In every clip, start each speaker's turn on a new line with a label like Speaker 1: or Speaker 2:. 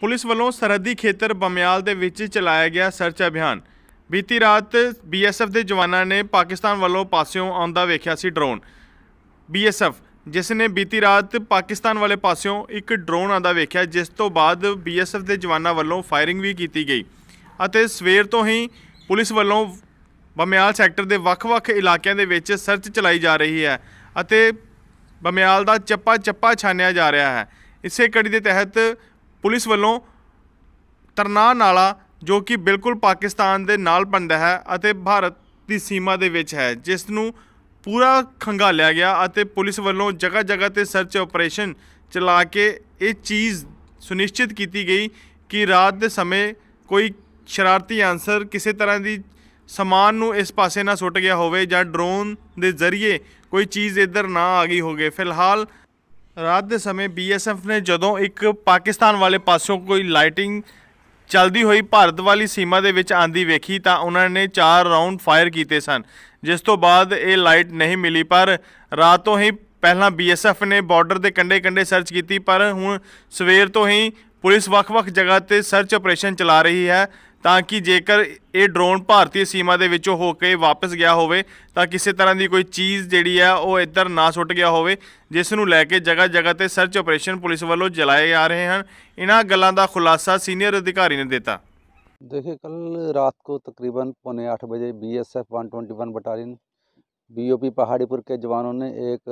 Speaker 1: police ਵੱਲੋਂ ਸਰਹੱਦੀ ਖੇਤਰ ਬਮਿਆਲ ਦੇ ਵਿੱਚ ਚਲਾਇਆ ਗਿਆ ਸਰਚ ਅਭਿਆਨ ਬੀਤੀ ਰਾਤ ਬੀਐਸਐਫ ਦੇ ਜਵਾਨਾਂ ਨੇ ਪਾਕਿਸਤਾਨ ਵੱਲੋਂ ਪਾਸਿਓਂ ਆਉਂਦਾ ਵੇਖਿਆ ਸੀ ਡਰੋਨ ਬੀਐਸਐਫ ਜਿਸ ਨੇ ਬੀਤੀ ਰਾਤ ਪਾਕਿਸਤਾਨ ਵਾਲੇ ਪਾਸਿਓਂ ਇੱਕ ਡਰੋਨ ਆਉਂਦਾ ਵੇਖਿਆ ਜਿਸ ਤੋਂ ਬਾਅਦ ਬੀਐਸਐਫ ਦੇ ਜਵਾਨਾਂ ਵੱਲੋਂ ਫਾਇਰਿੰਗ ਵੀ ਕੀਤੀ ਗਈ ਅਤੇ ਸਵੇਰ ਤੋਂ ਹੀ ਪੁਲਿਸ ਵੱਲੋਂ ਬਮਿਆਲ ਸੈਕਟਰ ਦੇ ਵੱਖ-ਵੱਖ ਇਲਾਕਿਆਂ ਦੇ ਵਿੱਚ ਸਰਚ ਚਲਾਈ ਜਾ ਰਹੀ ਹੈ ਅਤੇ ਬਮਿਆਲ ਦਾ ਚੱਪਾ ਚੱਪਾ ਛਾਨਿਆ ਜਾ ਰਿਹਾ ਹੈ ਇਸੇ ਕੜੀ ਦੇ ਤਹਿਤ ਪੁਲਿਸ ਵੱਲੋਂ ਤਰਨਾ ਨਾਲਾ ਜੋ ਕਿ ਬਿਲਕੁਲ ਪਾਕਿਸਤਾਨ ਦੇ ਨਾਲ ਪੰਡਾ ਹੈ ਅਤੇ ਭਾਰਤ ਦੀ ਸੀਮਾ ਦੇ ਵਿੱਚ ਹੈ ਜਿਸ ਨੂੰ ਪੂਰਾ ਖੰਗਾਲਿਆ ਗਿਆ ਅਤੇ ਪੁਲਿਸ ਵੱਲੋਂ ਜਗ੍ਹਾ ਜਗ੍ਹਾ ਤੇ ਸਰਚ ਆਪਰੇਸ਼ਨ ਚਲਾ ਕੇ ਇਹ ਚੀਜ਼ ਸੁਨਿਸ਼ਚਿਤ ਕੀਤੀ ਗਈ ਕਿ ਰਾਤ ਦੇ ਸਮੇਂ ਕੋਈ ਸ਼ਰਾਰਤੀ ਅੰਸਰ ਕਿਸੇ ਤਰ੍ਹਾਂ ਦੀ ਸਮਾਨ ਨੂੰ ਇਸ ਪਾਸੇ ਨਾ ਸੁੱਟ ਗਿਆ ਹੋਵੇ ਜਾਂ ਡਰੋਨ ਦੇ ਜ਼ਰੀਏ ਕੋਈ ਚੀਜ਼ ਇੱਧਰ ਨਾ ਆ ਗਈ ਹੋਵੇ ਫਿਲਹਾਲ ਰਾਤ ਦੇ ਸਮੇਂ ਬੀਐਸਐਫ ਨੇ ਜਦੋਂ ਇੱਕ ਪਾਕਿਸਤਾਨ ਵਾਲੇ ਪਾਸਿਓਂ ਕੋਈ ਲਾਈਟਿੰਗ ਚਲਦੀ ਹੋਈ ਭਾਰਤ ਵਾਲੀ ਸੀਮਾ ਦੇ ਵਿੱਚ ਆਂਦੀ ਵੇਖੀ ਤਾਂ ਉਹਨਾਂ ਨੇ 4 ਰਾਉਂਡ ਫਾਇਰ ਕੀਤੇ ਸਨ ਜਿਸ ਤੋਂ ਬਾਅਦ ਇਹ ਲਾਈਟ ਨਹੀਂ ਮਿਲੀ ਪਰ ਰਾਤ ਤੋਂ ਹੀ ਪਹਿਲਾਂ ਬੀਐਸਐਫ ਨੇ ਬਾਰਡਰ ਦੇ ਕੰਡੇ-ਕੰਡੇ ਸਰਚ ਕੀਤੀ ਪਰ ਹੁਣ ਸਵੇਰ ਤੋਂ ਹੀ ਪੁਲਿਸ ਵੱਖ-ਵੱਖ ਜਗ੍ਹਾ ਤੇ ਸਰਚ ਆਪਰੇਸ਼ਨ ਚਲਾ ਰਹੀ ਹੈ ਤਾਂ ਕਿ ਜੇਕਰ ਇਹ ਡਰੋਨ ਭਾਰਤੀ ਸੀਮਾ ਦੇ ਵਿੱਚੋਂ ਹੋ ਕੇ ਵਾਪਸ ਗਿਆ ਹੋਵੇ ਤਾਂ ਕਿਸੇ ਤਰ੍ਹਾਂ ਦੀ ਕੋਈ ਚੀਜ਼ ਜਿਹੜੀ ਆ ਉਹ ਇੱਧਰ ਨਾ ਸੁੱਟ ਗਿਆ ਹੋਵੇ ਜਿਸ ਨੂੰ ਲੈ ਕੇ ਜਗ੍ਹਾ ਜਗ੍ਹਾ ਤੇ ਸਰਚ ਆਪਰੇਸ਼ਨ ਪੁਲਿਸ ਵੱਲੋਂ ਚਲਾਏ ਜਾ ਰਹੇ ਹਨ ਇਹਨਾਂ ਗੱਲਾਂ ਦਾ ਖੁਲਾਸਾ ਸੀਨੀਅਰ ਅਧਿਕਾਰੀ ਨੇ ਦਿੱਤਾ
Speaker 2: ਦੇਖੇ ਕੱਲ ਰਾਤ ਨੂੰ ਤਕਰੀਬਨ पौने ਵਜੇ बजे 121 S F Paharipur twenty one ਨੇ ਇੱਕ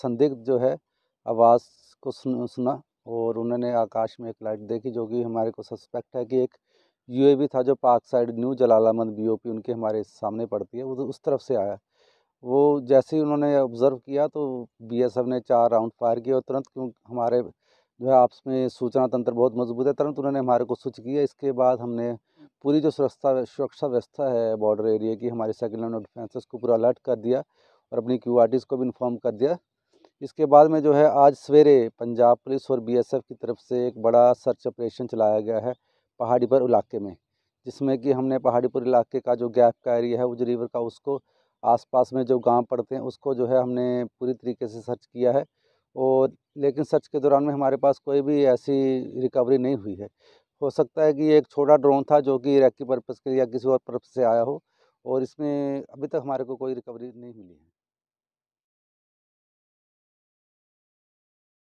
Speaker 2: ਸੰਦਿਗਧ ਜੋ ਹੈ ਆਵਾਜ਼ ਕੋ ਸੁਣਾ ਔਰ ਉਹਨਾਂ ਨੇ ਆਕਾਸ਼ ਮੇਂ ਇੱਕ ਲਾਈਟ ਦੇਖੀ उन्होंने ਹਮਾਰੇ ਕੋ ਸਸਪੈਕਟ ਹੈ ਕਿ ਇੱਕ यूएवी था जो पाक साइड न्यू ओ बीओपी उनके हमारे सामने पड़ती है वो तो उस तरफ से आया वो जैसे ही उन्होंने ऑब्ज़र्व किया तो बीएसएफ ने चार राउंड फायर किया और तुरंत क्यों हमारे जो है आपस में सूचना तंत्र बहुत मजबूत है तुरंत उन्होंने हमारे को स्विच किया इसके बाद हमने पूरी जो सुरक्षा सुरक्षा व्यवस्था है बॉर्डर एरिया की हमारे सेकेंड लाइन ऑफ डिफेंसेस को पूरा अलर्ट कर दिया और अपनी क्यू को भी इन्फॉर्म कर दिया इसके बाद में जो है आज सवेरे पंजाब पुलिस और बीएसएफ की तरफ से एक बड़ा सर्च ऑपरेशन चलाया गया है पहाड़ीपुर इलाके में जिसमें कि हमने पहाड़ीपुर इलाके का जो गैप का एरिया है उज रिवर का उसको आसपास में जो गांव पड़ते हैं उसको जो है हमने पूरी तरीके से सर्च किया है और लेकिन सर्च के दौरान में हमारे पास कोई भी ऐसी रिकवरी नहीं हुई है हो सकता है कि एक छोटा ड्रोन था जो कि रैकी पर्पज़ के लिए या किसी और पर्पज़ से आया हो और इसमें अभी तक हमारे को कोई रिकवरी नहीं मिली है